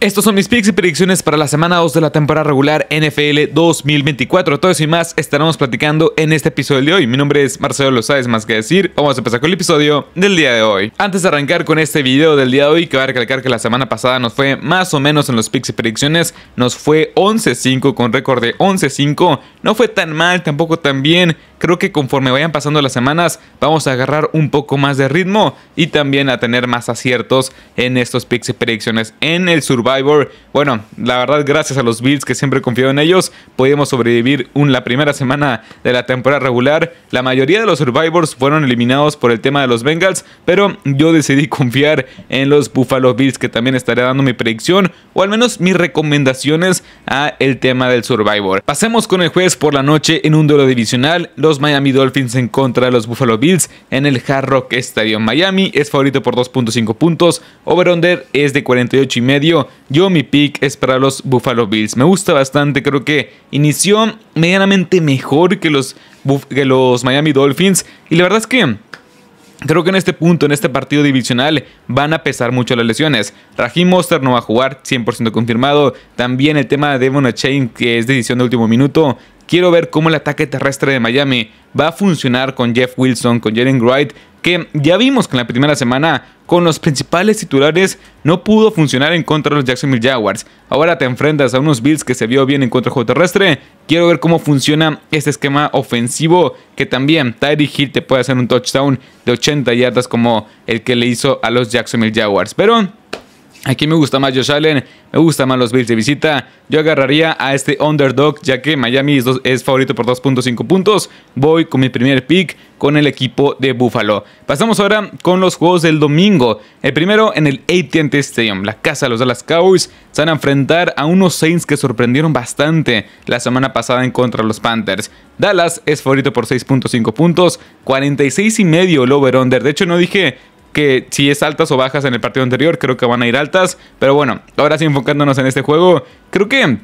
Estos son mis picks y predicciones para la semana 2 de la temporada regular NFL 2024. Todo eso y más estaremos platicando en este episodio de hoy. Mi nombre es Marcelo sabes más que decir. Vamos a empezar con el episodio del día de hoy. Antes de arrancar con este video del día de hoy, que va a recalcar que la semana pasada nos fue más o menos en los picks y predicciones. Nos fue 11-5 con récord de 11-5. No fue tan mal, tampoco tan bien creo que conforme vayan pasando las semanas vamos a agarrar un poco más de ritmo y también a tener más aciertos en estos picks y predicciones en el Survivor. Bueno, la verdad gracias a los Bills que siempre confío en ellos, pudimos sobrevivir un, la primera semana de la temporada regular. La mayoría de los Survivors fueron eliminados por el tema de los Bengals, pero yo decidí confiar en los Buffalo Bills que también estaré dando mi predicción o al menos mis recomendaciones a el tema del Survivor. Pasemos con el jueves por la noche en un duelo divisional los Miami Dolphins en contra de los Buffalo Bills en el Hard Rock Stadium. Miami es favorito por 2.5 puntos, over-under es de 48 y medio. Yo mi pick es para los Buffalo Bills. Me gusta bastante, creo que inició medianamente mejor que los, los Miami Dolphins y la verdad es que Creo que en este punto, en este partido divisional, van a pesar mucho las lesiones. Raheem Monster no va a jugar, 100% confirmado. También el tema de Devon Chain, que es decisión de último minuto. Quiero ver cómo el ataque terrestre de Miami va a funcionar con Jeff Wilson, con Jalen Wright, que ya vimos que en la primera semana con los principales titulares no pudo funcionar en contra de los Jacksonville Jaguars. Ahora te enfrentas a unos Bills que se vio bien en contra del juego terrestre. Quiero ver cómo funciona este esquema ofensivo que también Tyree Hill te puede hacer un touchdown de 80 yardas como el que le hizo a los Jacksonville Jaguars. Pero Aquí me gusta más Josh Allen, me gusta más los Bills de visita. Yo agarraría a este underdog ya que Miami es, es favorito por 2.5 puntos. Voy con mi primer pick con el equipo de Buffalo. Pasamos ahora con los juegos del domingo. El primero en el AT&T Stadium, la casa de los Dallas Cowboys. Se van a enfrentar a unos Saints que sorprendieron bastante la semana pasada en contra de los Panthers. Dallas es favorito por 6.5 puntos, 46 y medio el over-under. De hecho no dije que si es altas o bajas en el partido anterior, creo que van a ir altas. Pero bueno, ahora sí enfocándonos en este juego, creo que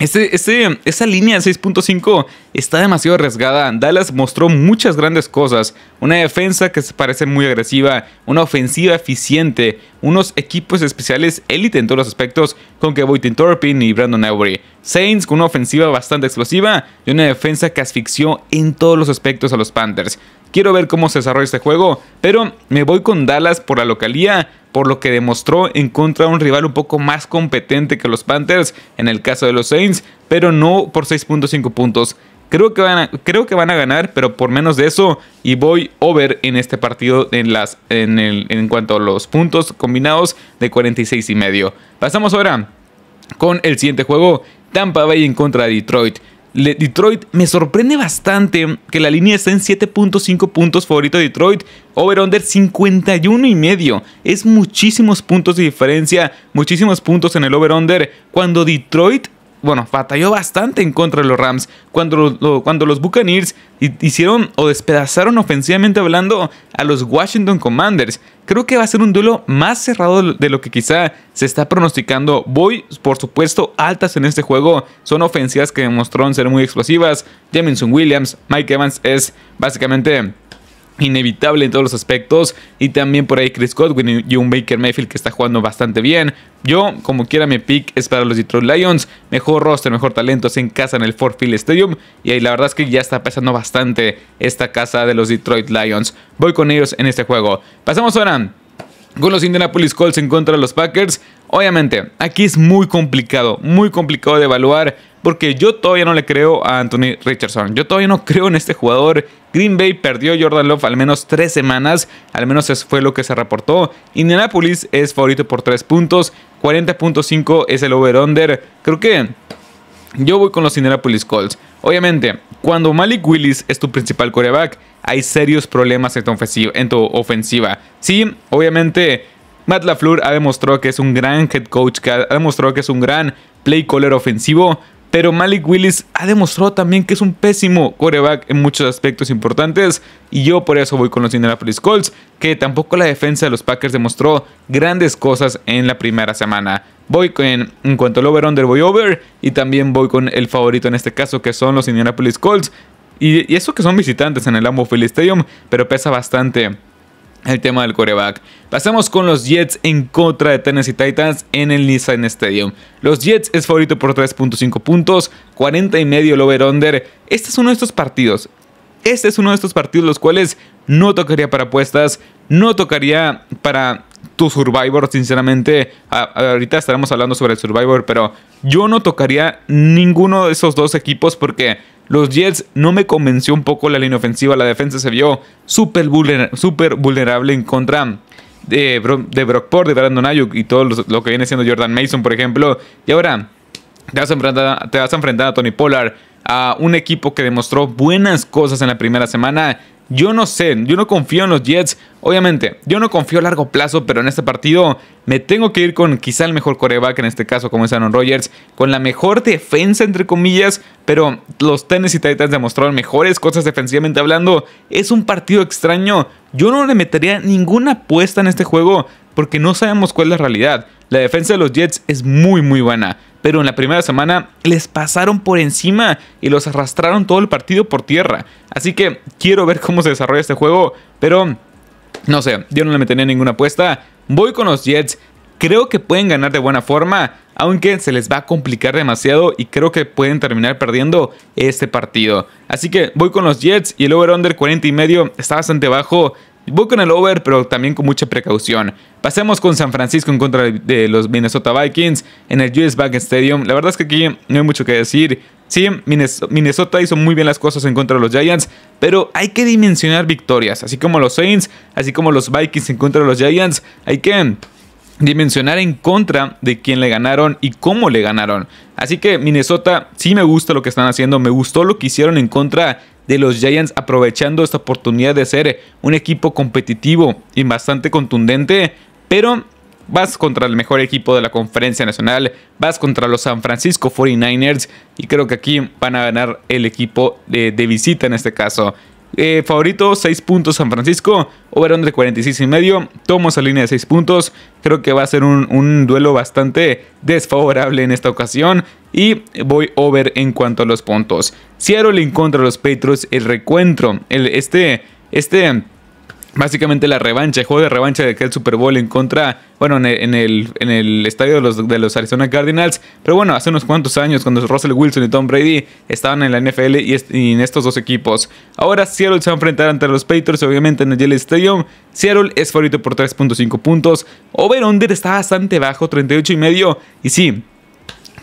este, esa línea 6.5 está demasiado arriesgada. Dallas mostró muchas grandes cosas. Una defensa que se parece muy agresiva, una ofensiva eficiente, unos equipos especiales élite en todos los aspectos con que Boyton Torpin y Brandon Avery. Saints con una ofensiva bastante explosiva y una defensa que asfixió en todos los aspectos a los Panthers. Quiero ver cómo se desarrolla este juego, pero me voy con Dallas por la localía, por lo que demostró en contra de un rival un poco más competente que los Panthers, en el caso de los Saints, pero no por 6.5 puntos. Creo que, van a, creo que van a ganar, pero por menos de eso. Y voy over en este partido en, las, en, en cuanto a los puntos combinados de 46 y medio. Pasamos ahora con el siguiente juego. Tampa Bay en contra de Detroit. Detroit me sorprende bastante que la línea está en 7.5 puntos favorito de Detroit, over-under 51 y medio. Es muchísimos puntos de diferencia, muchísimos puntos en el over-under. Cuando Detroit bueno, batalló bastante en contra de los Rams. Cuando, cuando los Buccaneers hicieron o despedazaron ofensivamente hablando a los Washington Commanders. Creo que va a ser un duelo más cerrado de lo que quizá se está pronosticando. Voy, por supuesto, altas en este juego. Son ofensivas que demostraron ser muy explosivas. Jameson Williams, Mike Evans es básicamente inevitable en todos los aspectos. Y también por ahí Chris Godwin y un Baker Mayfield que está jugando bastante bien. Yo, como quiera, mi pick es para los Detroit Lions. Mejor roster, mejor talento en casa en el Ford Field Stadium. Y ahí la verdad es que ya está Pasando bastante esta casa de los Detroit Lions. Voy con ellos en este juego. Pasamos ahora con los Indianapolis Colts en contra de los Packers. Obviamente, aquí es muy complicado, muy complicado de evaluar porque yo todavía no le creo a Anthony Richardson. Yo todavía no creo en este jugador. Green Bay perdió a Jordan Love al menos tres semanas, al menos eso fue lo que se reportó. Indianapolis es favorito por tres puntos, 40.5 es el over-under. Creo que yo voy con los Indianapolis Colts. Obviamente, cuando Malik Willis es tu principal coreback, hay serios problemas en tu ofensiva. Sí, obviamente. Matt LaFleur ha demostrado que es un gran head coach, ha demostrado que es un gran play caller ofensivo, pero Malik Willis ha demostrado también que es un pésimo coreback en muchos aspectos importantes. Y yo por eso voy con los Indianapolis Colts, que tampoco la defensa de los Packers demostró grandes cosas en la primera semana. Voy con, en cuanto al over-under, voy over. Y también voy con el favorito en este caso, que son los Indianapolis Colts. Y, eso que son visitantes en el Lambeau Field Stadium, pero pesa bastante el tema del coreback. Pasamos con los Jets en contra de Tennessee Titans en el Nissan Stadium. Los Jets es favorito por 3.5 puntos, 40 y medio el over-under. Este es uno de estos partidos. Este es uno de estos partidos los cuales no tocaría para apuestas, no tocaría para tu Survivor, sinceramente, ahorita estaremos hablando sobre el Survivor, pero yo no tocaría ninguno de esos dos equipos porque los Jets no me convenció un poco la línea ofensiva, la defensa se vio súper vulnerable en contra de, Brockport, de Brandon Ayuk y todo lo que viene siendo Jordan Mason, por ejemplo. Y ahora te vas a enfrentar, te vas a, enfrentar a Tony Pollard, a un equipo que demostró buenas cosas en la primera semana yo no sé, yo no confío en los Jets. Obviamente, yo no confío a largo plazo, pero en este partido me tengo que ir con quizá el mejor coreback, en este caso como es Aaron Rodgers, con la mejor defensa, entre comillas, pero los y Titans demostraron mejores cosas defensivamente hablando. Es un partido extraño. Yo no le metería ninguna apuesta en este juego porque no sabemos cuál es la realidad. La defensa de los Jets es muy muy buena, pero en la primera semana les pasaron por encima y los arrastraron todo el partido por tierra. Así que quiero ver cómo se desarrolla este juego, pero no sé, yo no le metería ninguna apuesta. Voy con los Jets, creo que pueden ganar de buena forma, aunque se les va a complicar demasiado y creo que pueden terminar perdiendo este partido. Así que voy con los Jets y el over-under 40 y medio está bastante bajo. Voy con el over, pero también con mucha precaución. Pasemos con San Francisco en contra de los Minnesota Vikings en el US Bank Stadium. La verdad es que aquí no hay mucho que decir. Sí, Minnesota hizo muy bien las cosas en contra de los Giants, pero hay que dimensionar victorias, así como los Saints, así como los Vikings en contra de los Giants, hay que dimensionar en contra de quién le ganaron y cómo le ganaron. Así que Minnesota sí me gusta lo que están haciendo, me gustó lo que hicieron en contra de los Giants aprovechando esta oportunidad de ser eh, un equipo competitivo y bastante contundente, pero vas contra el mejor equipo de la conferencia nacional, vas contra los San Francisco 49ers y creo que aquí van a ganar el equipo de, visita en este caso. Eh, favorito, 6 puntos San Francisco, over de 46 y medio, tomo esa línea de 6 puntos, creo que va a ser un, un duelo bastante desfavorable en esta ocasión y voy over en cuanto a los puntos. Seattle contra los Patriots, el recuentro, el, este, este, básicamente la revancha, el juego de revancha de aquel Super Bowl en contra, bueno, en el, en el, estadio de los, Arizona Cardinals. Pero bueno, hace unos cuantos años cuando Russell Wilson y Tom Brady estaban en la NFL y, en estos dos equipos. Ahora Seattle se va a enfrentar ante los Patriots, obviamente en el Yale Stadium. Seattle es favorito por 3.5 puntos. Over-under está bastante bajo, 38 y medio. Y sí,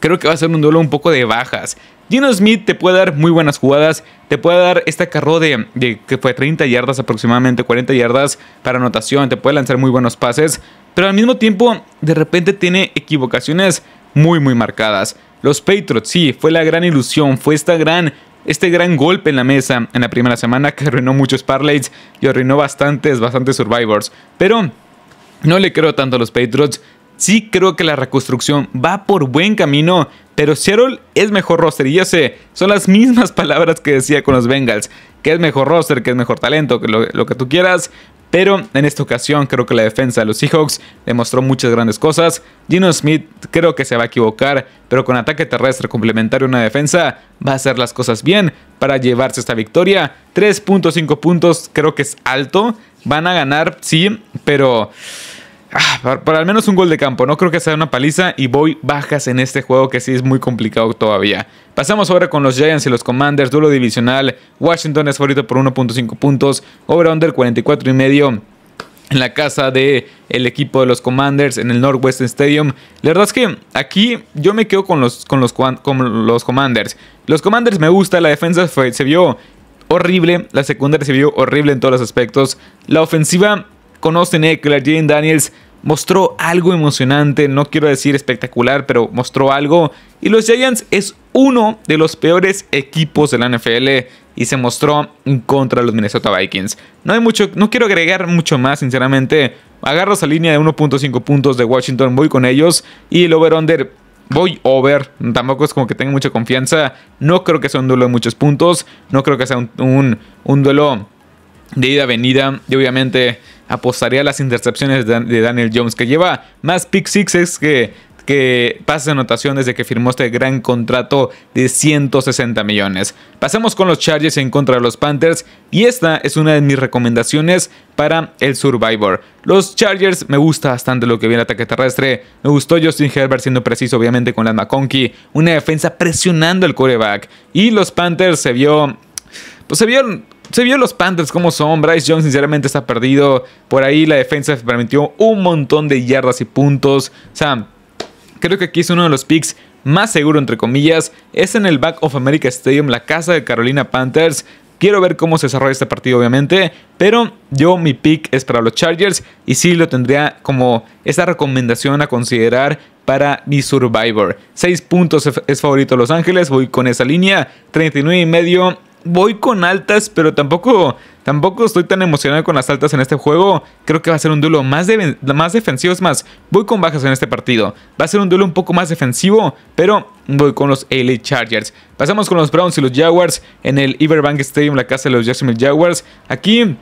creo que va a ser un duelo un poco de bajas. Gino Smith te puede dar muy buenas jugadas, te puede dar este carro de, que fue 30 yardas aproximadamente, 40 yardas para anotación, te puede lanzar muy buenos pases, pero al mismo tiempo de repente tiene equivocaciones muy muy marcadas. Los Patriots, sí, fue la gran ilusión, fue esta gran este gran golpe en la mesa en la primera semana que arruinó muchos parlays y arruinó bastantes, bastantes survivors. Pero no le creo tanto a los Patriots sí creo que la reconstrucción va por buen camino, pero Cheryl es mejor roster y yo sé, son las mismas palabras que decía con los Bengals, que es mejor roster, que es mejor talento, que lo, que tú quieras, pero en esta ocasión creo que la defensa de los Seahawks demostró muchas grandes cosas. Gino Smith creo que se va a equivocar, pero con ataque terrestre complementario a una defensa va a hacer las cosas bien para llevarse esta victoria. 3.5 puntos creo que es alto. Van a ganar, sí, pero Ah, por al menos un gol de campo. No creo que sea una paliza y voy bajas en este juego que sí es muy complicado todavía. Pasamos ahora con los Giants y los Commanders, duelo divisional. Washington es favorito por 1.5 puntos, over-under 44 y medio en la casa de equipo de los Commanders en el Northwest Stadium. La verdad es que aquí yo me quedo con los, con los, los Commanders. Los Commanders me gusta, la defensa se vio horrible, la secundaria se vio horrible en todos los aspectos. La ofensiva con Austin Eckler, Daniels mostró algo emocionante, no quiero decir espectacular, pero mostró algo. Y los Giants es uno de los peores equipos de la NFL y se mostró contra los Minnesota Vikings. No hay mucho, no quiero agregar mucho más, sinceramente. Agarro esa línea de 1.5 puntos de Washington, voy con ellos y el over-under voy over. Tampoco es como que tenga mucha confianza. No creo que sea un duelo de muchos puntos. No creo que sea un, un duelo de ida-venida. Y obviamente apostaría a las intercepciones de Daniel Jones, que lleva más pick sixes que, que pases de anotación desde que firmó este gran contrato de 160 millones. Pasamos con los Chargers en contra de los Panthers y esta es una de mis recomendaciones para el Survivor. Los Chargers me gusta bastante lo que vi en el ataque terrestre. Me gustó Justin Herbert siendo preciso obviamente con la McConkey, una defensa presionando el coreback y los Panthers se vio pues se vieron se vio los Panthers como son. Bryce Jones sinceramente está perdido. Por ahí la defensa permitió un montón de yardas y puntos. O sea, creo que aquí es uno de los picks más seguro entre comillas. Es en el Back of America Stadium, la casa de Carolina Panthers. Quiero ver cómo se desarrolla este partido, obviamente. Pero yo mi pick es para los Chargers. Y sí lo tendría como esta recomendación a considerar para mi Survivor. 6 puntos es favorito Los Ángeles. Voy con esa línea. 39 y medio voy con altas, pero tampoco, tampoco estoy tan emocionado con las altas en este juego. Creo que va a ser un duelo más, más defensivo. Es más, voy con bajas en este partido. Va a ser un duelo un poco más defensivo, pero voy con los LA Chargers. Pasamos con los Browns y los Jaguars en el Iberbank Stadium, la casa de los Jacksonville Jaguars. Aquí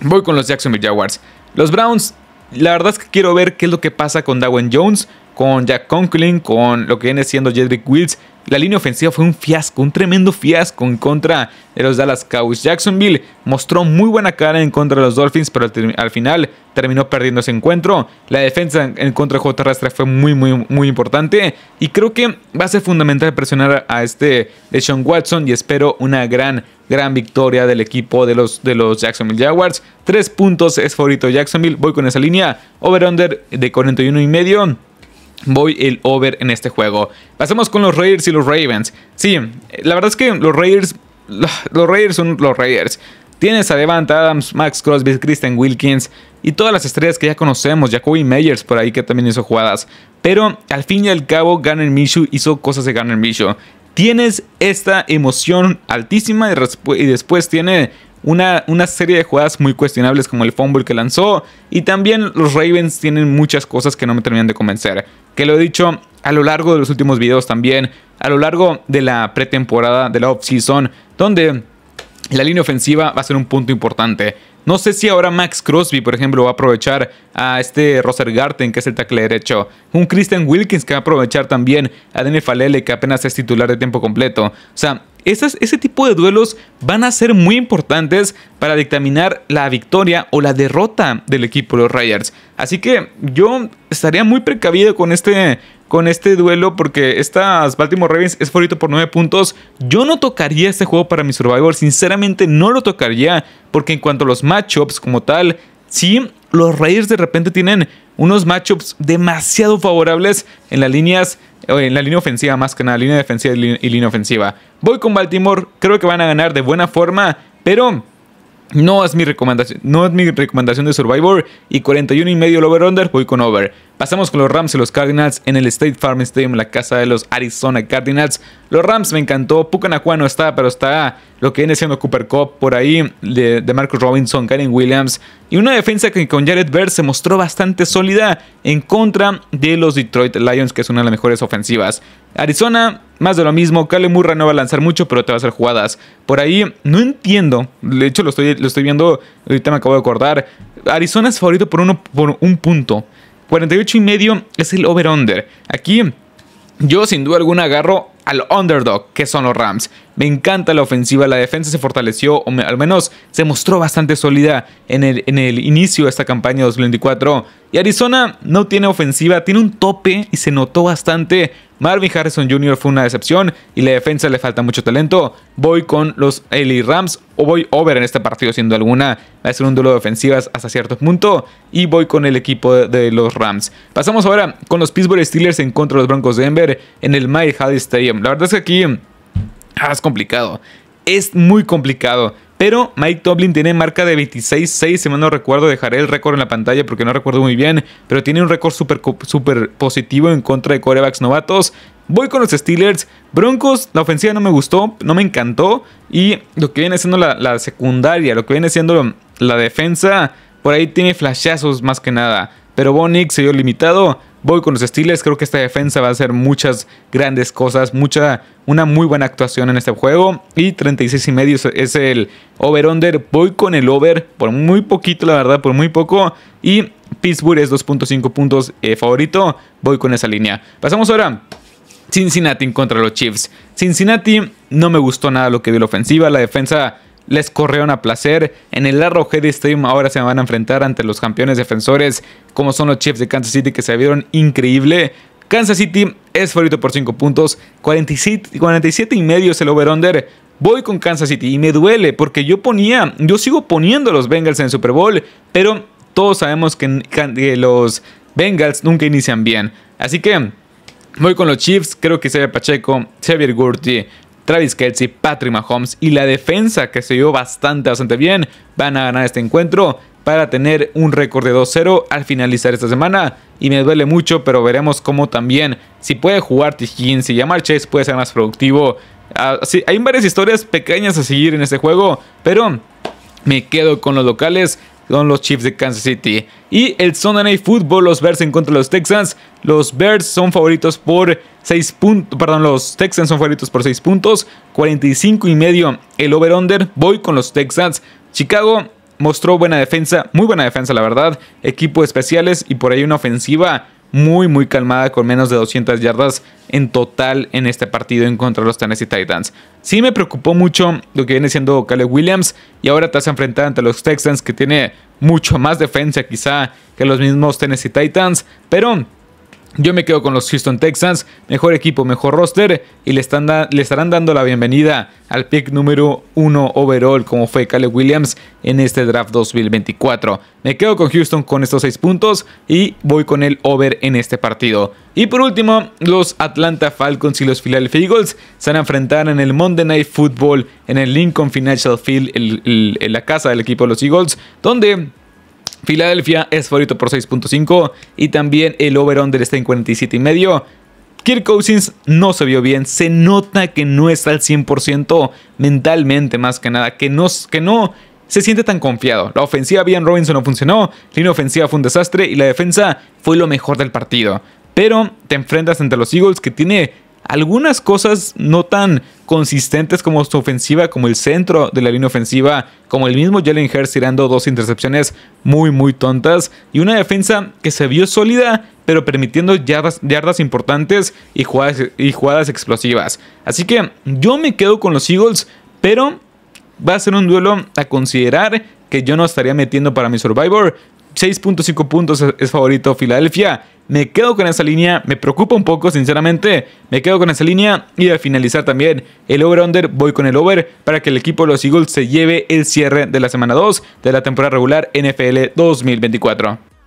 voy con los Jacksonville Jaguars. Los Browns, la verdad es que quiero ver qué es lo que pasa con Dawen Jones, con Jack Conklin, con lo que viene siendo Jedrick Wills. La línea ofensiva fue un fiasco, un tremendo fiasco en contra de los Dallas Cowboys. Jacksonville mostró muy buena cara en contra de los Dolphins, pero al, final terminó perdiendo ese encuentro. La defensa en contra de juego fue muy, muy, muy importante. Y creo que va a ser fundamental presionar a este de Sean Watson y espero una gran gran victoria del equipo de los, de los Jacksonville Jaguars. Tres puntos es favorito Jacksonville. Voy con esa línea. Over-under de 41 y medio. Voy el over en este juego. Pasemos con los Raiders y los Ravens. Sí, la verdad es que los Raiders. Los Raiders son los Raiders. Tienes a Devante Adams, Max Crosby, Christian Wilkins y todas las estrellas que ya conocemos. Jacoby Meyers por ahí que también hizo jugadas. Pero al fin y al cabo, Garner Mishu hizo cosas de Garner Mishu tienes esta emoción altísima y, después tiene una, una, serie de jugadas muy cuestionables como el fumble que lanzó. Y también los Ravens tienen muchas cosas que no me terminan de convencer. Que lo he dicho a lo largo de los últimos videos también, a lo largo de la pretemporada, de la offseason, donde la línea ofensiva va a ser un punto importante. No sé si ahora Max Crosby, por ejemplo, va a aprovechar a este Roser Garten, que es el tackle derecho. Un Christian Wilkins que va a aprovechar también a Daniel Falele, que apenas es titular de tiempo completo. O sea, ese tipo de duelos van a ser muy importantes para dictaminar la victoria o la derrota del equipo de los Raiders. Así que yo estaría muy precavido con este, con este duelo porque estas Baltimore Ravens es favorito por 9 puntos. Yo no tocaría este juego para mi Survivor, sinceramente no lo tocaría porque en cuanto a los matchups como tal, sí los Raiders de repente tienen unos matchups demasiado favorables en las líneas, eh, en la línea ofensiva más que nada, línea defensiva y línea ofensiva. Voy con Baltimore, creo que van a ganar de buena forma, pero no es mi recomendación, no es mi recomendación de Survivor y 41 y medio el over under, voy con over. Pasamos con los Rams y los Cardinals en el State Farm Stadium, la casa de los Arizona Cardinals. Los Rams me encantó, Pucanacua no está, pero está lo que viene siendo Cooper Cup por ahí, de, Marcus Robinson, Karen Williams. Y una defensa que con Jared Bear se mostró bastante sólida en contra de los Detroit Lions, que es una de las mejores ofensivas. Arizona más de lo mismo. Kale Murray no va a lanzar mucho, pero te va a hacer jugadas. Por ahí no entiendo. De hecho, lo estoy, lo estoy viendo. Ahorita me acabo de acordar. Arizona es favorito por, uno, por un punto. 48 y medio es el over-under. Aquí yo sin duda alguna agarro al underdog, que son los Rams. Me encanta la ofensiva, la defensa se fortaleció, o al menos se mostró bastante sólida en el, en el inicio de esta campaña 2024. Y Arizona no tiene ofensiva, tiene un tope y se notó bastante Marvin Harrison Jr. fue una decepción y la defensa le falta mucho talento. Voy con los LA Rams o voy over en este partido, siendo alguna. Va a ser un duelo de ofensivas hasta cierto punto y voy con el equipo de los Rams. Pasamos ahora con los Pittsburgh Steelers en contra de los Broncos de Denver en el Mile High Stadium. La verdad es que aquí ah, es complicado. Es muy complicado. Pero Mike Toblin tiene marca de 26-6, si mal no recuerdo, dejaré el récord en la pantalla porque no recuerdo muy bien, pero tiene un récord súper super positivo en contra de corebacks novatos. Voy con los Steelers. Broncos, la ofensiva no me gustó, no me encantó. Y lo que viene siendo la, secundaria, lo que viene siendo la defensa, por ahí tiene flashazos más que nada. Pero bonix se vio limitado voy con los estilos Creo que esta defensa va a hacer muchas grandes cosas. Mucha, una muy buena actuación en este juego. Y 36 y medio es el over-under. Voy con el over por muy poquito, la verdad, por muy poco. Y Pittsburgh es 2.5 puntos eh, favorito. Voy con esa línea. Pasamos ahora. Cincinnati contra los Chiefs. Cincinnati no me gustó nada lo que vi la ofensiva. La defensa les corrieron a placer. En el Arrowhead Stream ahora se van a enfrentar ante los campeones defensores, como son los Chiefs de Kansas City, que se vieron increíble. Kansas City es favorito por 5 puntos, 47, y medio es el over-under. Voy con Kansas City y me duele porque yo ponía, yo sigo poniendo a los Bengals en el Super Bowl, pero todos sabemos que, los Bengals nunca inician bien. Así que voy con los Chiefs, creo que Xavier Pacheco, Xavier Gurti, Travis Kelsey, Patrick Mahomes y la defensa que se dio bastante, bastante bien, van a ganar este encuentro para tener un récord de 2-0 al finalizar esta semana. Y me duele mucho, pero veremos cómo también, si puede jugar Tijin, si y ya Chase, puede ser más productivo. Ah, hay varias historias pequeñas a seguir en este juego, pero me quedo con los locales son los Chiefs de Kansas City. Y el Sunday Night Football, los Bears en contra de los Texans. Los Bears son favoritos por 6 puntos, perdón, los Texans son favoritos por 6 puntos, 45 y medio el over-under. Voy con los Texans. Chicago mostró buena defensa, muy buena defensa la verdad, equipo especiales y por ahí una ofensiva muy, muy calmada con menos de 200 yardas en total en este partido en contra de los Tennessee Titans. Sí me preocupó mucho lo que viene siendo Caleb Williams y ahora te has enfrentar ante los Texans que tiene mucho más defensa quizá que los mismos Tennessee Titans, pero yo me quedo con los Houston Texans, mejor equipo, mejor roster y le, le estarán dando la bienvenida al pick número uno overall como fue Caleb Williams en este draft 2024. Me quedo con Houston con estos seis puntos y voy con el over en este partido. Y por último, los Atlanta Falcons y los Philadelphia Eagles se van a enfrentar en el Monday Night Football en el Lincoln Financial Field, en la casa del equipo de los Eagles, donde Filadelfia es favorito por 6.5 y también el over-under está en 47.5. Kirk Cousins no se vio bien, se nota que no está al 100% mentalmente más que nada, que no, que no se siente tan confiado. La ofensiva bien Robinson no funcionó, la línea ofensiva fue un desastre y la defensa fue lo mejor del partido. Pero te enfrentas ante los Eagles que tiene algunas cosas no tan consistentes como su ofensiva, como el centro de la línea ofensiva, como el mismo Jalen Hurst tirando dos intercepciones muy muy tontas y una defensa que se vio sólida pero permitiendo yardas, importantes y jugadas, y jugadas explosivas. Así que yo me quedo con los Eagles, pero va a ser un duelo a considerar que yo no estaría metiendo para mi Survivor, 6.5 puntos es favorito Filadelfia. Me quedo con esa línea, me preocupa un poco, sinceramente. Me quedo con esa línea y al finalizar también el over-under, voy con el over para que el equipo de los Eagles se lleve el cierre de la semana 2 de la temporada regular NFL 2024.